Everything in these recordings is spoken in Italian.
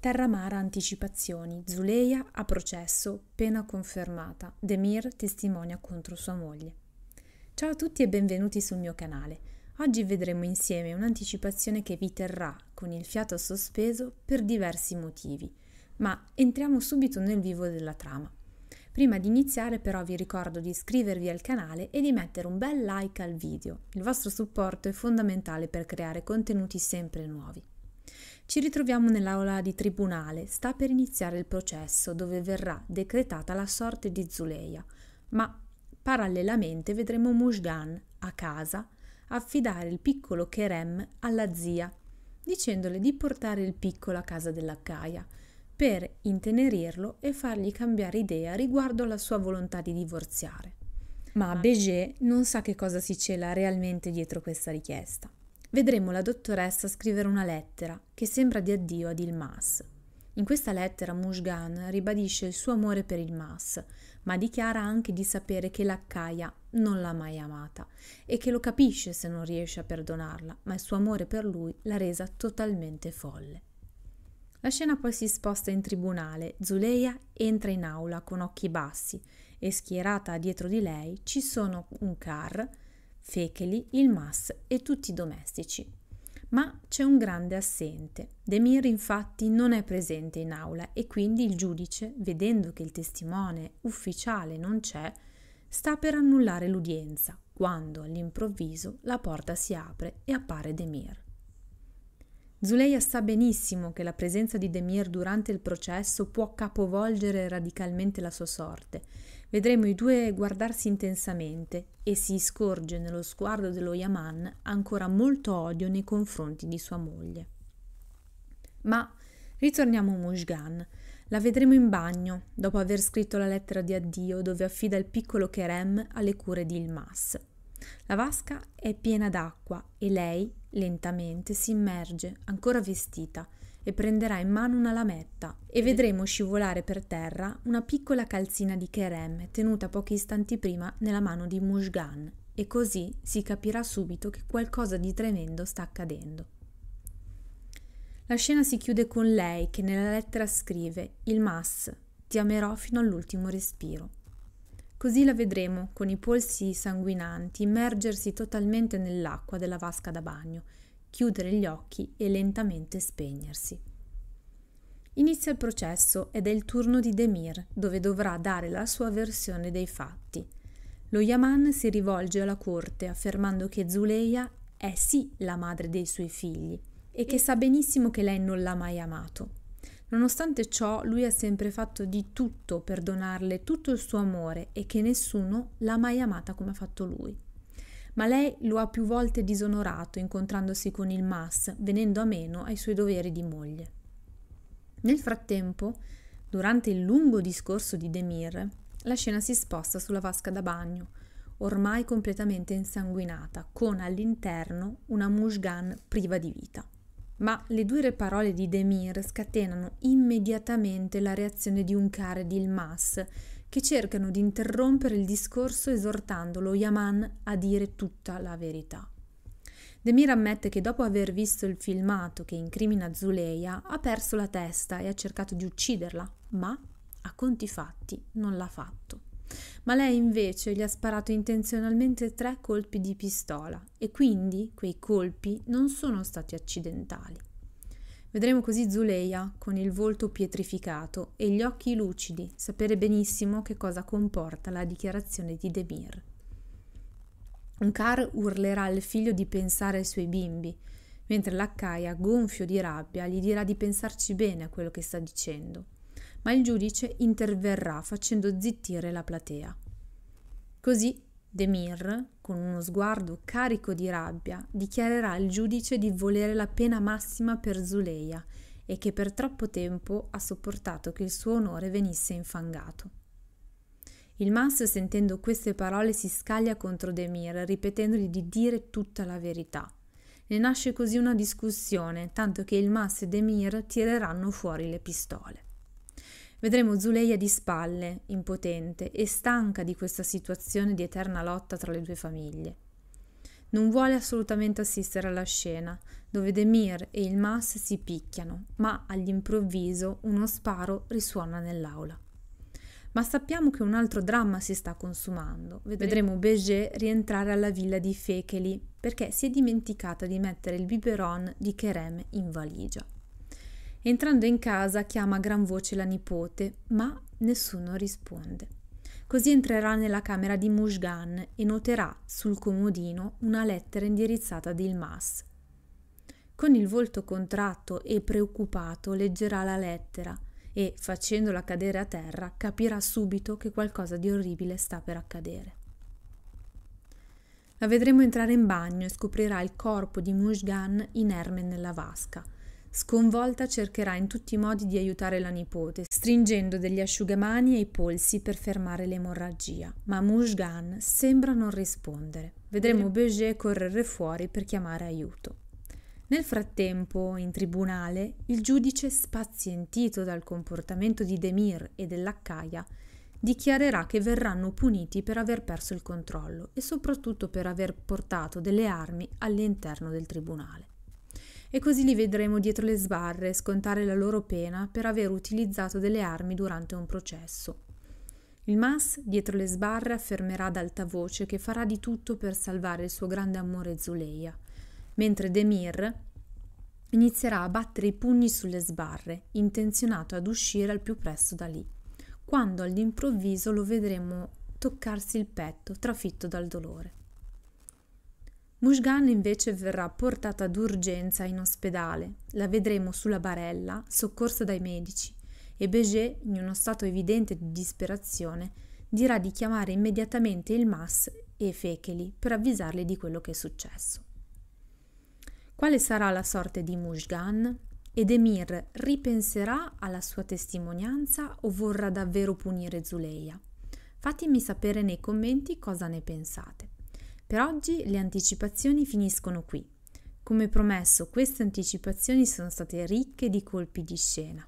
Terramara anticipazioni, Zuleia a processo, pena confermata, Demir testimonia contro sua moglie. Ciao a tutti e benvenuti sul mio canale. Oggi vedremo insieme un'anticipazione che vi terrà con il fiato sospeso per diversi motivi, ma entriamo subito nel vivo della trama. Prima di iniziare però vi ricordo di iscrivervi al canale e di mettere un bel like al video. Il vostro supporto è fondamentale per creare contenuti sempre nuovi. Ci ritroviamo nell'aula di tribunale, sta per iniziare il processo dove verrà decretata la sorte di Zuleia, ma parallelamente vedremo Mujdan, a casa, affidare il piccolo Kerem alla zia, dicendole di portare il piccolo a casa della Gaia per intenerirlo e fargli cambiare idea riguardo alla sua volontà di divorziare. Ma Beget non sa che cosa si cela realmente dietro questa richiesta vedremo la dottoressa scrivere una lettera che sembra di addio ad Ilmas. In questa lettera Mushgan ribadisce il suo amore per Ilmas, ma dichiara anche di sapere che l'Akkaia non l'ha mai amata e che lo capisce se non riesce a perdonarla, ma il suo amore per lui l'ha resa totalmente folle. La scena poi si sposta in tribunale, Zuleia entra in aula con occhi bassi e schierata dietro di lei ci sono un car, Fecheli, il Mas e tutti i domestici. Ma c'è un grande assente. Demir infatti non è presente in aula e quindi il giudice, vedendo che il testimone ufficiale non c'è, sta per annullare l'udienza, quando all'improvviso la porta si apre e appare Demir. Zuleia sa benissimo che la presenza di Demir durante il processo può capovolgere radicalmente la sua sorte Vedremo i due guardarsi intensamente e si scorge nello sguardo dello Yaman ancora molto odio nei confronti di sua moglie. Ma ritorniamo a Mushgan. La vedremo in bagno, dopo aver scritto la lettera di addio dove affida il piccolo Kerem alle cure di Ilmas. La vasca è piena d'acqua e lei, lentamente, si immerge, ancora vestita, e prenderà in mano una lametta e vedremo scivolare per terra una piccola calzina di Kerem tenuta pochi istanti prima nella mano di Mushgan e così si capirà subito che qualcosa di tremendo sta accadendo. La scena si chiude con lei che nella lettera scrive Il Mas, ti amerò fino all'ultimo respiro. Così la vedremo, con i polsi sanguinanti, immergersi totalmente nell'acqua della vasca da bagno chiudere gli occhi e lentamente spegnersi. Inizia il processo ed è il turno di Demir, dove dovrà dare la sua versione dei fatti. Lo Yaman si rivolge alla corte affermando che Zuleia è sì la madre dei suoi figli e che sa benissimo che lei non l'ha mai amato. Nonostante ciò, lui ha sempre fatto di tutto per donarle tutto il suo amore e che nessuno l'ha mai amata come ha fatto lui ma lei lo ha più volte disonorato incontrandosi con il Mas, venendo a meno ai suoi doveri di moglie. Nel frattempo, durante il lungo discorso di Demir, la scena si sposta sulla vasca da bagno, ormai completamente insanguinata, con all'interno una Mushgan priva di vita. Ma le dure parole di Demir scatenano immediatamente la reazione di un care di Ilmas, che cercano di interrompere il discorso esortandolo Yaman a dire tutta la verità. Demir ammette che dopo aver visto il filmato che incrimina Zuleia ha perso la testa e ha cercato di ucciderla, ma a conti fatti non l'ha fatto. Ma lei invece gli ha sparato intenzionalmente tre colpi di pistola e quindi quei colpi non sono stati accidentali. Vedremo così Zuleia, con il volto pietrificato e gli occhi lucidi, sapere benissimo che cosa comporta la dichiarazione di Demir. Unkar urlerà al figlio di pensare ai suoi bimbi, mentre l'Accaia, gonfio di rabbia, gli dirà di pensarci bene a quello che sta dicendo. Ma il giudice interverrà facendo zittire la platea. Così Demir, con uno sguardo carico di rabbia, dichiarerà al giudice di volere la pena massima per Zuleia e che per troppo tempo ha sopportato che il suo onore venisse infangato. Il Mas, sentendo queste parole, si scaglia contro Demir, ripetendogli di dire tutta la verità. Ne nasce così una discussione, tanto che il Mas e Demir tireranno fuori le pistole. Vedremo Zuleia di spalle, impotente e stanca di questa situazione di eterna lotta tra le due famiglie. Non vuole assolutamente assistere alla scena, dove Demir e il Mas si picchiano, ma all'improvviso uno sparo risuona nell'aula. Ma sappiamo che un altro dramma si sta consumando. Vedremo Beget rientrare alla villa di Fecheli perché si è dimenticata di mettere il biberon di Kerem in valigia. Entrando in casa chiama a gran voce la nipote, ma nessuno risponde. Così entrerà nella camera di Mushgan e noterà sul comodino una lettera indirizzata ad Ilmas. Con il volto contratto e preoccupato leggerà la lettera e, facendola cadere a terra, capirà subito che qualcosa di orribile sta per accadere. La vedremo entrare in bagno e scoprirà il corpo di Mushgan inerme nella vasca – Sconvolta cercherà in tutti i modi di aiutare la nipote, stringendo degli asciugamani ai polsi per fermare l'emorragia, ma Mushgan sembra non rispondere. Vedremo mm. Beger correre fuori per chiamare aiuto. Nel frattempo, in tribunale, il giudice, spazientito dal comportamento di Demir e dell'Accaia, dichiarerà che verranno puniti per aver perso il controllo e soprattutto per aver portato delle armi all'interno del tribunale e così li vedremo dietro le sbarre scontare la loro pena per aver utilizzato delle armi durante un processo. Il Mas, dietro le sbarre, affermerà ad alta voce che farà di tutto per salvare il suo grande amore Zuleia, mentre Demir inizierà a battere i pugni sulle sbarre, intenzionato ad uscire al più presto da lì, quando all'improvviso lo vedremo toccarsi il petto, trafitto dal dolore. Mushgan invece verrà portata d'urgenza in ospedale, la vedremo sulla barella, soccorsa dai medici, e Beget, in uno stato evidente di disperazione, dirà di chiamare immediatamente il MAS e Fecheli per avvisarli di quello che è successo. Quale sarà la sorte di Mushgan? Ed Emir ripenserà alla sua testimonianza o vorrà davvero punire Zuleia? Fatemi sapere nei commenti cosa ne pensate. Per oggi le anticipazioni finiscono qui. Come promesso, queste anticipazioni sono state ricche di colpi di scena.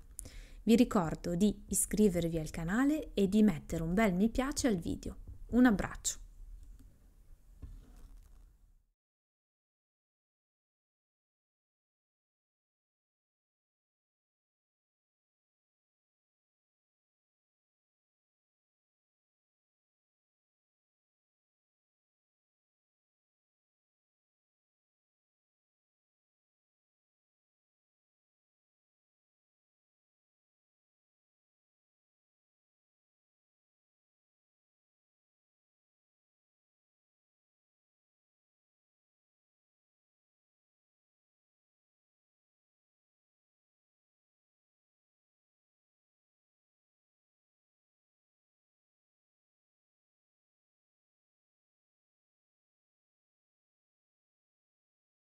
Vi ricordo di iscrivervi al canale e di mettere un bel mi piace al video. Un abbraccio!